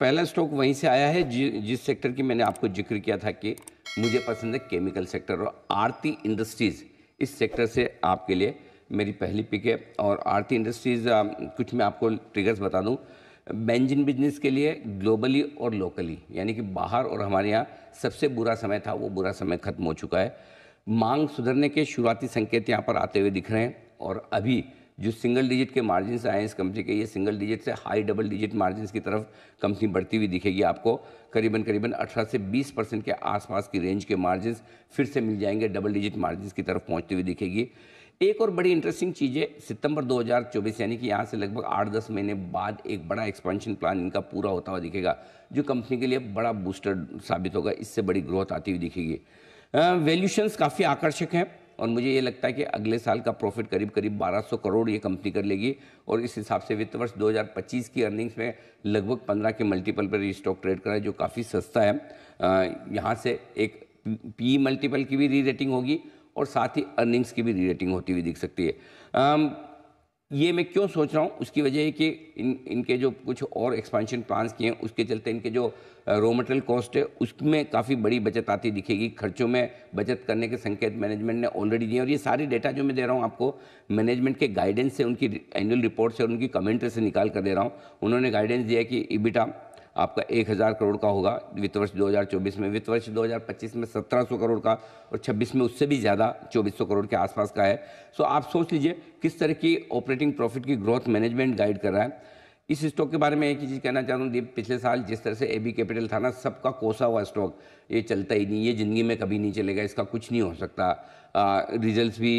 पहला स्टॉक वहीं से आया है जि, जिस सेक्टर की मैंने आपको जिक्र किया था कि मुझे पसंद है केमिकल सेक्टर और आरती इंडस्ट्रीज़ इस सेक्टर से आपके लिए मेरी पहली पिक है और आरती इंडस्ट्रीज़ कुछ मैं आपको ट्रिगर्स बता दूं बेंजिन बिजनेस के लिए ग्लोबली और लोकली यानी कि बाहर और हमारे यहाँ सबसे बुरा समय था वो बुरा समय ख़त्म हो चुका है मांग सुधरने के शुरुआती संकेत यहाँ पर आते हुए दिख रहे हैं और अभी जो सिंगल डिजिट के मार्जिन आए इस कंपनी के ये सिंगल डिजिट से हाई डबल डिजिट मार्जिन की तरफ कंपनी बढ़ती हुई दिखेगी आपको करीबन करीबन 18 से 20 परसेंट के आसपास की रेंज के मार्जिन फिर से मिल जाएंगे डबल डिजिट मार्जिन की तरफ पहुंचती हुई दिखेगी एक और बड़ी इंटरेस्टिंग चीज़ है सितंबर 2024 यानी कि यहाँ से लगभग आठ दस महीने बाद एक बड़ा एक्सपेंशन प्लान इनका पूरा होता हुआ दिखेगा जो कंपनी के लिए बड़ा बूस्टर साबित होगा इससे बड़ी ग्रोथ आती हुई दिखेगी वैल्यूशंस काफ़ी आकर्षक हैं और मुझे ये लगता है कि अगले साल का प्रॉफिट करीब करीब 1200 करोड़ ये कंपनी कर लेगी और इस हिसाब से वित्त वर्ष 2025 की अर्निंग्स में लगभग 15 के मल्टीपल पर ये स्टॉक ट्रेड करा है जो काफ़ी सस्ता है यहाँ से एक पी मल्टीपल e की भी री रेटिंग होगी और साथ ही अर्निंग्स की भी री रेटिंग होती हुई दिख सकती है ये मैं क्यों सोच रहा हूँ उसकी वजह है कि इन इनके जो कुछ और एक्सपेंशन प्लान्स किए हैं उसके चलते इनके जो रॉ मटेरियल कॉस्ट है उसमें काफ़ी बड़ी बचत आती दिखेगी खर्चों में बचत करने के संकेत मैनेजमेंट ने ऑलरेडी दिए और ये सारे डेटा जो मैं दे रहा हूँ आपको मैनेजमेंट के गाइडेंस से उनकी एनुअल रिपोर्ट से और उनकी कमेंट्री से निकाल कर दे रहा हूँ उन्होंने गाइडेंस दिया कि इबिटा आपका एक हज़ार करोड़ का होगा वित्त वर्ष 2024 में वित्त वर्ष 2025 में 1700 करोड़ का और 26 में उससे भी ज़्यादा 2400 करोड़ के आसपास का है सो आप सोच लीजिए किस तरह की ऑपरेटिंग प्रॉफिट की ग्रोथ मैनेजमेंट गाइड कर रहा है इस स्टॉक के बारे में एक ही चीज़ कहना चाहता हूँ दीप पिछले साल जिस तरह से ए बी कैपिटल था ना सबका कोसा हुआ स्टॉक ये चलता ही नहीं ये ज़िंदगी में कभी नहीं चलेगा इसका कुछ नहीं हो सकता रिजल्ट भी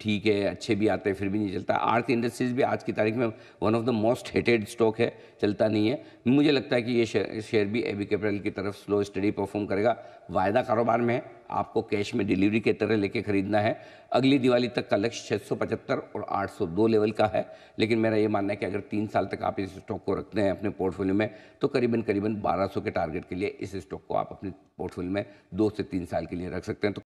ठीक है अच्छे भी आते हैं फिर भी नहीं चलता आर्थ इंडस्ट्रीज़ भी आज की तारीख में one of the most hated stock है चलता नहीं है मुझे लगता है कि ये शेयर, भी भी एबी कैपिटल की तरफ स्लो स्टडी परफॉर्म करेगा वायदा कारोबार में है आपको कैश में डिलीवरी के तरह लेके खरीदना है अगली दिवाली तक का लक्ष्य छः सौ पचहत्तर और आठ सौ दो लेवल का है लेकिन मेरा ये मानना है कि अगर तीन साल तक आप इस स्टॉक को रखते हैं अपने पोर्टफोलियो में तो करीबन करीबन बारह सौ के टारगेट के लिए इस स्टॉक को आप अपने पोर्टफोलियो में दो से तीन साल के लिए रख सकते हैं तो